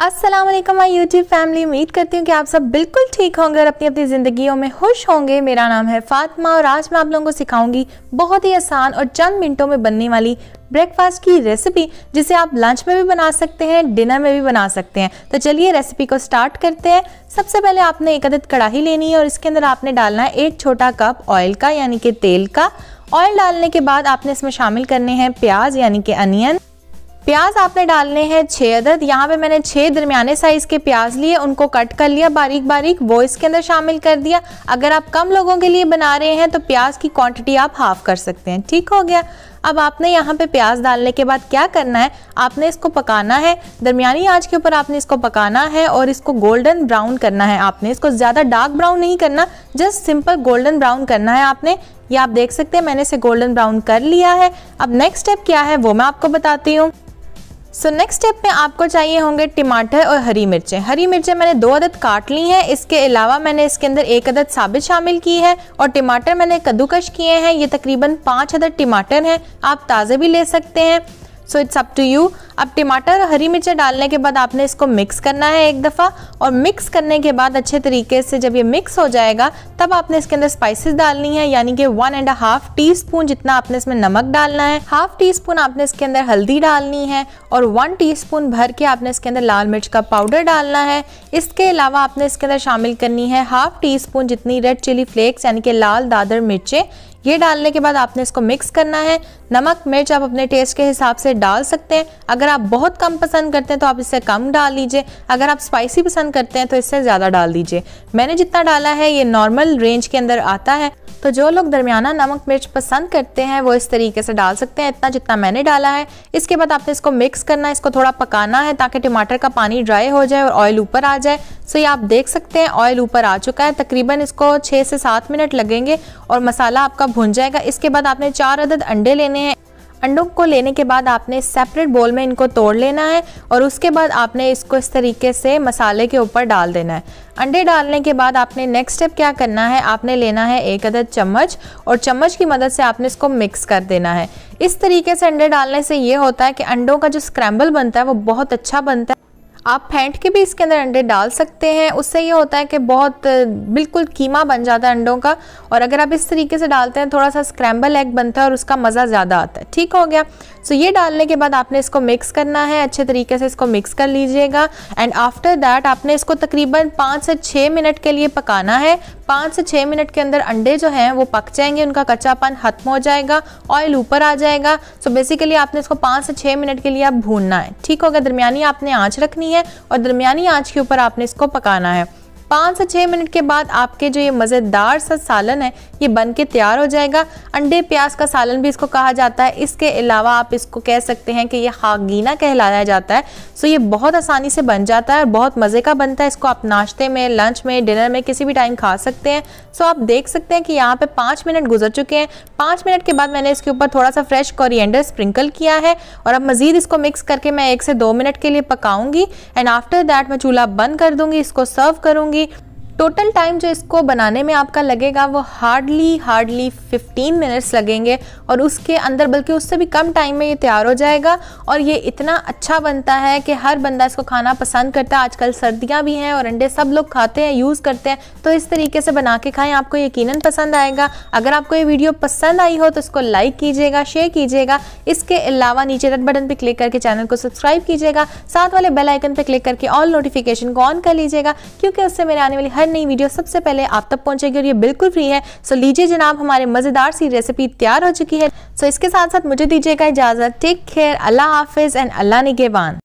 असलम वालेकुम my YouTube family उम्मीद करती हूँ कि आप सब बिल्कुल ठीक होंगे और अपनी अपनी ज़िंदगियों में खुश होंगे मेरा नाम है फातिमा और आज मैं आप लोगों को सिखाऊंगी बहुत ही आसान और चंद मिनटों में बनने वाली ब्रेकफास्ट की रेसिपी जिसे आप लंच में भी बना सकते हैं डिनर में भी बना सकते हैं तो चलिए रेसिपी को स्टार्ट करते हैं सबसे पहले आपने एक अदद कढ़ाई लेनी है और इसके अंदर आपने डालना है एक छोटा कप ऑयल का यानी कि तेल का ऑयल डालने के बाद आपने इसमें शामिल करने हैं प्याज यानी कि अनियन प्याज आपने डालने हैं छः अदद यहाँ पे मैंने छः दरमियाने साइज़ के प्याज लिए उनको कट कर लिया बारीक बारीक वो इसके अंदर शामिल कर दिया अगर आप कम लोगों के लिए बना रहे हैं तो प्याज की क्वांटिटी आप हाफ कर सकते हैं ठीक हो गया अब आपने यहाँ पे प्याज डालने के बाद क्या करना है आपने इसको पकाना है दरमियानी आँच के ऊपर आपने इसको पकाना है और इसको गोल्डन ब्राउन करना है आपने इसको ज़्यादा डार्क ब्राउन नहीं करना जस्ट सिंपल गोल्डन ब्राउन करना है आपने ये आप देख सकते हैं मैंने इसे गोल्डन ब्राउन कर लिया है अब नेक्स्ट स्टेप क्या है वो मैं आपको बताती हूँ सो नेक्स्ट स्टेप में आपको चाहिए होंगे टमाटर और हरी मिर्चें हरी मिर्चें मैंने दो अदद काट ली हैं इसके अलावा मैंने इसके अंदर एक अदद साबित शामिल की है और टमाटर मैंने कद्दूकश किए हैं ये तकरीबन पाँच अदद टमाटर हैं आप ताज़े भी ले सकते हैं so it's up to you अब टमाटर और हरी मिर्चें डालने के बाद आपने इसको मिक्स करना है एक दफ़ा और मिक्स करने के बाद अच्छे तरीके से जब ये मिक्स हो जाएगा तब आपने इसके अंदर स्पाइसेस डालनी है यानी कि one and half teaspoon जितना आपने इसमें नमक डालना है हाफ टी स्पून आपने इसके अंदर हल्दी डालनी है और वन टी स्पून भर के आपने इसके अंदर लाल मिर्च का पाउडर डालना है इसके अलावा आपने इसके अंदर शामिल करनी है हाफ टी स्पून जितनी रेड चिली फ्लेक्स यानी कि लाल दादर मिर्चें ये डालने के बाद आपने इसको मिक्स करना है नमक मिर्च आप अपने टेस्ट के हिसाब से डाल सकते हैं अगर अगर आप बहुत कम पसंद करते हैं तो आप इससे कम डाल लीजिए अगर आप स्पाइसी पसंद करते हैं तो इससे ज़्यादा डाल दीजिए मैंने जितना डाला है ये नॉर्मल रेंज के अंदर आता है तो जो लोग दरमियाना नमक मिर्च पसंद करते हैं वो इस तरीके से डाल सकते हैं इतना जितना मैंने डाला है इसके बाद आपने इसको मिक्स करना है इसको थोड़ा पकाना है ताकि टमाटर का पानी ड्राई हो जाए और ऑयल ऊपर आ जाए सो ये आप देख सकते हैं ऑयल ऊपर आ चुका है तकरीबन इसको छः से सात मिनट लगेंगे और मसाला आपका भुन जाएगा इसके बाद आपने चार अदद अंडे लेने हैं अंडों को लेने के बाद आपने सेपरेट बोल में इनको तोड़ लेना है और उसके बाद आपने इसको इस तरीके से मसाले के ऊपर डाल देना है अंडे डालने के बाद आपने नेक्स्ट स्टेप क्या करना है आपने लेना है एक अदद चम्मच और चम्मच की मदद से आपने इसको मिक्स कर देना है इस तरीके से अंडे डालने से ये होता है कि अंडों का जो स्क्रैम्बल बनता है वो बहुत अच्छा बनता है आप फेंट के भी इसके अंदर अंडे डाल सकते हैं उससे ये होता है कि बहुत बिल्कुल कीमा बन जाता है अंडों का और अगर आप इस तरीके से डालते हैं थोड़ा सा स्क्रैम्बल एग बनता है और उसका मज़ा ज़्यादा आता है ठीक हो गया सो ये डालने के बाद आपने इसको मिक्स करना है अच्छे तरीके से इसको मिक्स कर लीजिएगा एंड आफ्टर दैट आपने इसको तकरीबन पाँच से छः मिनट के लिए पकाना है पाँच से छः मिनट के अंदर अंडे जो हैं वो पक जाएंगे उनका कच्चापन खत्म हो जाएगा ऑयल ऊपर आ जाएगा सो बेसिकली आपने इसको पाँच से छः मिनट के लिए आप भूनना है ठीक होगा दरमियानी आपने आँच रखनी है और दरमियानी आँच के ऊपर आपने इसको पकाना है पाँच से छः मिनट के बाद आपके जो ये मज़ेदार सा सालन है ये बन के तैयार हो जाएगा अंडे प्याज का सालन भी इसको कहा जाता है इसके अलावा आप इसको कह सकते हैं कि ये हागीना कहलाया जाता है सो ये बहुत आसानी से बन जाता है और बहुत मज़े का बनता है इसको आप नाश्ते में लंच में डिनर में किसी भी टाइम खा सकते हैं सो आप देख सकते हैं कि यहाँ पर पाँच मिनट गुजर चुके हैं पाँच मिनट के बाद मैंने इसके ऊपर थोड़ा सा फ्रेश कॉरियडर स्प्रिंकल किया है और अब मज़ीद इसको मिक्स करके मैं एक से दो मिनट के लिए पकाऊंगी एंड आफ्टर दैट मैं चूल्हा बंद कर दूँगी इसको सर्व करूँगी lagi टोटल टाइम जो इसको बनाने में आपका लगेगा वो हार्डली हार्डली 15 मिनट्स लगेंगे और उसके अंदर बल्कि उससे भी कम टाइम में ये तैयार हो जाएगा और ये इतना अच्छा बनता है कि हर बंदा इसको खाना पसंद करता है आजकल सर्दियाँ भी हैं और अंडे सब लोग खाते हैं यूज़ करते हैं तो इस तरीके से बना के खाएँ आपको यकीन पसंद आएगा अगर आपको ये वीडियो पसंद आई हो तो इसको लाइक कीजिएगा शेयर कीजिएगा इसके अलावा नीचे रेड बटन पर क्लिक करके चैनल को सब्सक्राइब कीजिएगा साथ वाले बेल आइकन पर क्लिक करके ऑल नोटिफिकेशन को ऑन कर लीजिएगा क्योंकि उससे मेरे आने वाली हर हर नई वीडियो सबसे पहले आप तक पहुंचेगी और ये बिल्कुल फ्री है सो लीजिए जनाब हमारे मज़ेदार सी रेसिपी तैयार हो चुकी है सो इसके साथ साथ मुझे दीजिएगा इजाज़त टेक केयर अल्लाह हाफिज़ एंड अल्लाह निगेबान